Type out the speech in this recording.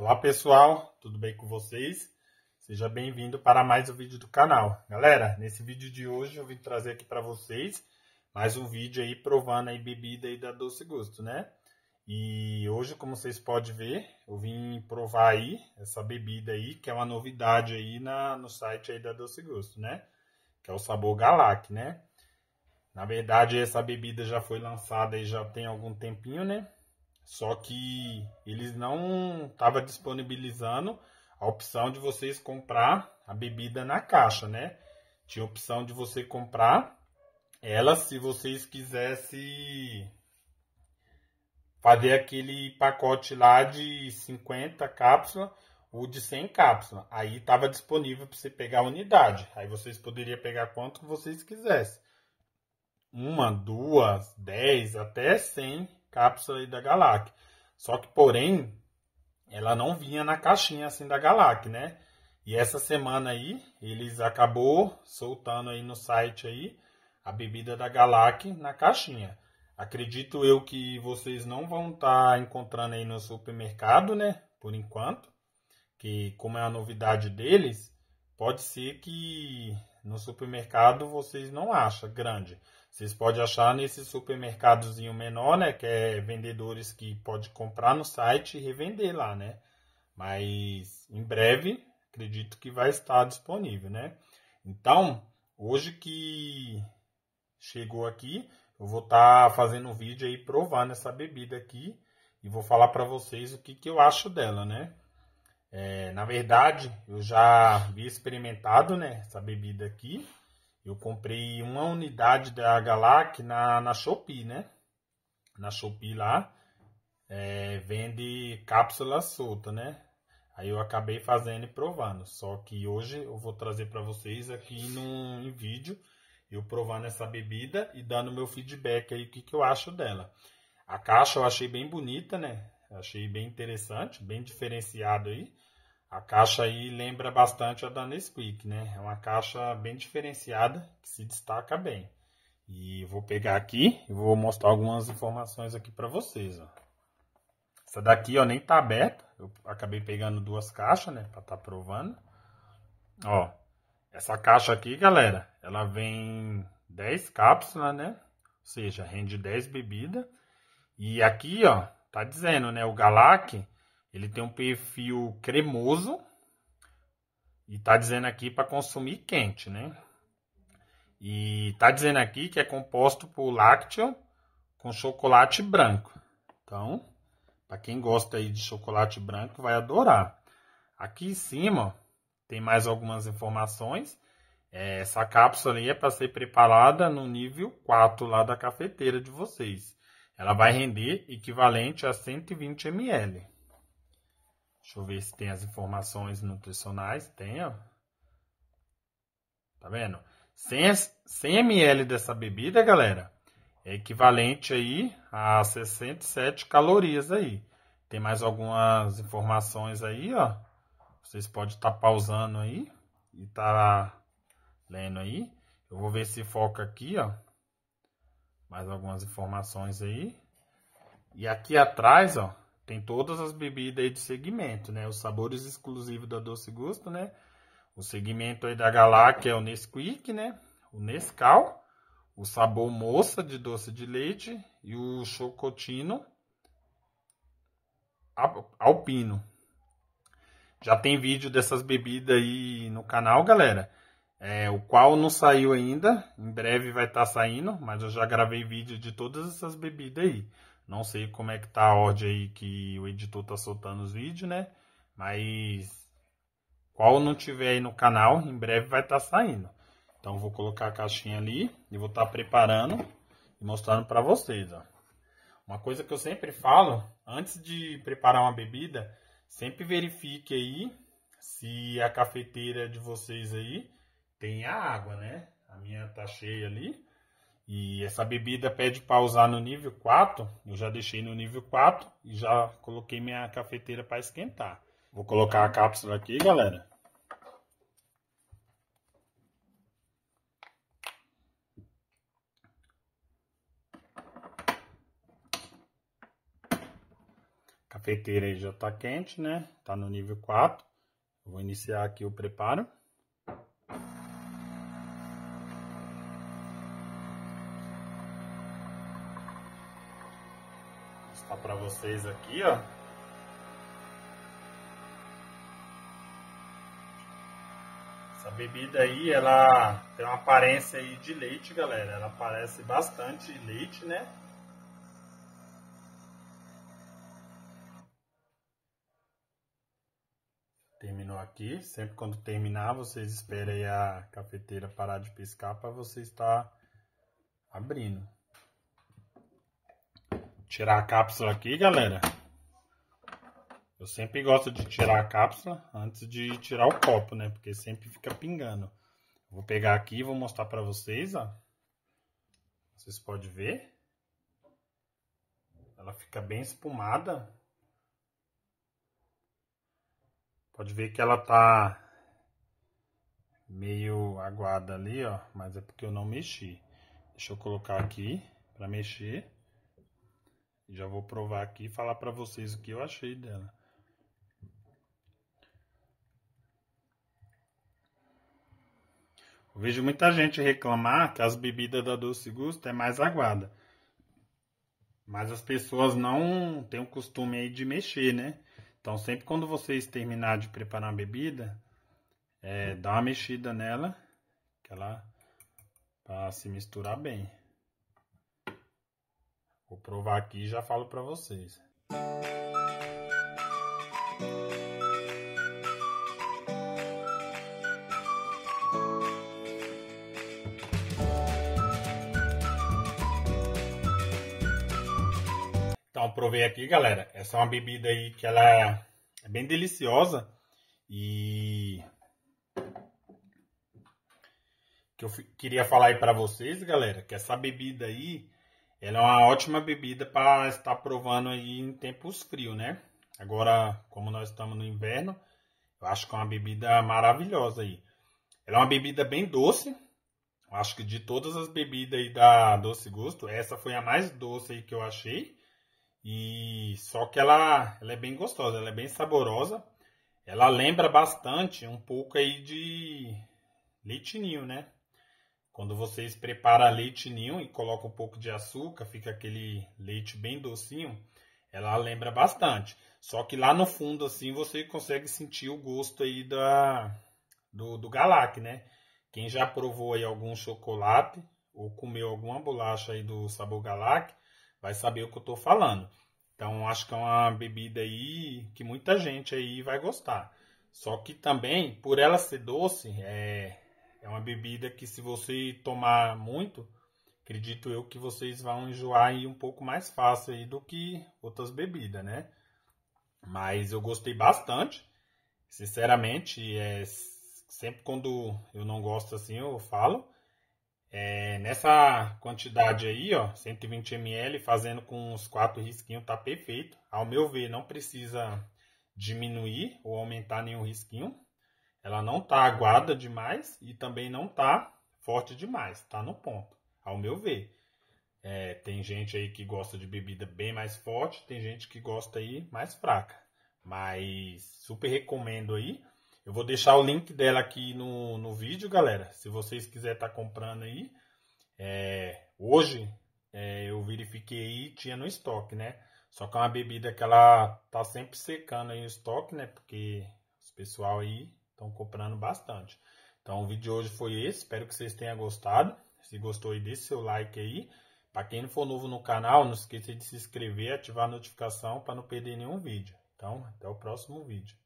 Olá pessoal, tudo bem com vocês? Seja bem-vindo para mais um vídeo do canal. Galera, nesse vídeo de hoje eu vim trazer aqui para vocês mais um vídeo aí provando aí bebida aí da Doce Gosto, né? E hoje, como vocês podem ver, eu vim provar aí essa bebida aí, que é uma novidade aí na, no site aí da Doce Gosto, né? Que é o sabor Galac, né? Na verdade, essa bebida já foi lançada aí já tem algum tempinho, né? Só que eles não estavam disponibilizando a opção de vocês comprar a bebida na caixa, né? Tinha a opção de você comprar ela se vocês quisessem fazer aquele pacote lá de 50 cápsulas ou de 100 cápsulas. Aí estava disponível para você pegar a unidade. Aí vocês poderiam pegar quanto vocês quisessem. Uma, duas, dez, até 100 cápsula da Galac. Só que, porém, ela não vinha na caixinha assim da Galac, né? E essa semana aí, eles acabou soltando aí no site aí a bebida da Galac na caixinha. Acredito eu que vocês não vão estar tá encontrando aí no supermercado, né? Por enquanto, que como é a novidade deles, pode ser que no supermercado vocês não acha grande. Vocês podem achar nesse supermercadozinho menor, né? Que é vendedores que pode comprar no site e revender lá, né? Mas em breve, acredito que vai estar disponível, né? Então, hoje que chegou aqui, eu vou estar tá fazendo um vídeo aí provando essa bebida aqui e vou falar para vocês o que, que eu acho dela, né? É, na verdade, eu já havia experimentado né, essa bebida aqui eu comprei uma unidade da Galac na, na Shopee, né? Na Shopee lá é, vende cápsula solta, né? Aí eu acabei fazendo e provando. Só que hoje eu vou trazer para vocês aqui num, em vídeo eu provando essa bebida e dando meu feedback aí, o que, que eu acho dela. A caixa eu achei bem bonita, né? Achei bem interessante, bem diferenciado aí. A caixa aí lembra bastante a da Nesquik, né? É uma caixa bem diferenciada, que se destaca bem. E vou pegar aqui e vou mostrar algumas informações aqui para vocês, ó. Essa daqui, ó, nem tá aberta. Eu acabei pegando duas caixas, né, para tá provando. Ó, essa caixa aqui, galera, ela vem 10 cápsulas, né? Ou seja, rende 10 bebidas. E aqui, ó, tá dizendo, né, o Galac ele tem um perfil cremoso e tá dizendo aqui para consumir quente, né? E tá dizendo aqui que é composto por lácteo com chocolate branco. Então, para quem gosta aí de chocolate branco, vai adorar. Aqui em cima tem mais algumas informações. É, essa cápsula aí é para ser preparada no nível 4 lá da cafeteira de vocês. Ela vai render equivalente a 120 ml. Deixa eu ver se tem as informações nutricionais. Tem, ó. Tá vendo? 100, ml dessa bebida, galera, é equivalente aí a 67 calorias aí. Tem mais algumas informações aí, ó. Vocês podem estar tá pausando aí e tá lendo aí. Eu vou ver se foca aqui, ó. Mais algumas informações aí. E aqui atrás, ó, tem todas as bebidas aí de segmento, né? Os sabores exclusivos da Doce Gusto, né? O segmento aí da que é o Nesquik, né? O Nescau, o sabor moça de doce de leite e o chocotino alpino. Já tem vídeo dessas bebidas aí no canal, galera. É, o qual não saiu ainda, em breve vai estar tá saindo, mas eu já gravei vídeo de todas essas bebidas aí. Não sei como é que tá a ordem aí que o editor tá soltando os vídeos, né? Mas qual não tiver aí no canal, em breve vai estar tá saindo. Então vou colocar a caixinha ali e vou estar tá preparando e mostrando para vocês, ó. Uma coisa que eu sempre falo, antes de preparar uma bebida, sempre verifique aí se a cafeteira de vocês aí tem a água, né? A minha tá cheia ali. E essa bebida pede para usar no nível 4. Eu já deixei no nível 4 e já coloquei minha cafeteira para esquentar. Vou colocar a cápsula aqui, galera. A cafeteira aí já está quente, né? Está no nível 4. vou iniciar aqui o preparo. mostrar para vocês aqui, ó. Essa bebida aí, ela tem uma aparência aí de leite, galera. Ela parece bastante leite, né? Terminou aqui. Sempre quando terminar, vocês esperem a cafeteira parar de piscar para você estar abrindo tirar a cápsula aqui, galera. Eu sempre gosto de tirar a cápsula antes de tirar o copo, né? Porque sempre fica pingando. Vou pegar aqui e vou mostrar para vocês, ó. Vocês podem ver. Ela fica bem espumada. Pode ver que ela tá meio aguada ali, ó. Mas é porque eu não mexi. Deixa eu colocar aqui para mexer. Já vou provar aqui e falar para vocês o que eu achei dela. Eu vejo muita gente reclamar que as bebidas da Doce Gusto é mais aguada. Mas as pessoas não têm o costume aí de mexer, né? Então sempre quando vocês terminar de preparar a bebida, é, dá uma mexida nela, que ela para se misturar bem. Vou provar aqui e já falo para vocês. Então provei aqui, galera. Essa é uma bebida aí que ela é, é bem deliciosa e que eu queria falar aí para vocês, galera, que essa bebida aí ela é uma ótima bebida para estar provando aí em tempos frios, né? Agora, como nós estamos no inverno, eu acho que é uma bebida maravilhosa aí. Ela é uma bebida bem doce. Eu acho que de todas as bebidas aí da Doce Gosto, essa foi a mais doce aí que eu achei. E só que ela, ela é bem gostosa, ela é bem saborosa. Ela lembra bastante um pouco aí de leitinho, né? Quando vocês preparam leite ninho e colocam um pouco de açúcar, fica aquele leite bem docinho, ela lembra bastante. Só que lá no fundo, assim, você consegue sentir o gosto aí da, do, do Galac, né? Quem já provou aí algum chocolate ou comeu alguma bolacha aí do sabor Galac, vai saber o que eu tô falando. Então, acho que é uma bebida aí que muita gente aí vai gostar. Só que também, por ela ser doce, é, é uma bebida que se você tomar muito, acredito eu que vocês vão enjoar aí um pouco mais fácil aí do que outras bebidas, né? Mas eu gostei bastante. Sinceramente, é, sempre quando eu não gosto assim, eu falo. É, nessa quantidade aí, ó, 120 ml, fazendo com uns quatro risquinhos, tá perfeito. Ao meu ver, não precisa diminuir ou aumentar nenhum risquinho. Ela não tá aguada demais e também não tá forte demais, tá no ponto, ao meu ver. É, tem gente aí que gosta de bebida bem mais forte, tem gente que gosta aí mais fraca. Mas super recomendo aí. Eu vou deixar o link dela aqui no, no vídeo, galera. Se vocês quiserem estar tá comprando aí. É, hoje é, eu verifiquei aí, tinha no estoque, né? Só que é uma bebida que ela tá sempre secando aí o estoque, né? Porque os pessoal aí Estão comprando bastante. Então o vídeo de hoje foi esse. Espero que vocês tenham gostado. Se gostou aí, deixe seu like aí. Para quem não for novo no canal, não esqueça de se inscrever, ativar a notificação para não perder nenhum vídeo. Então, até o próximo vídeo.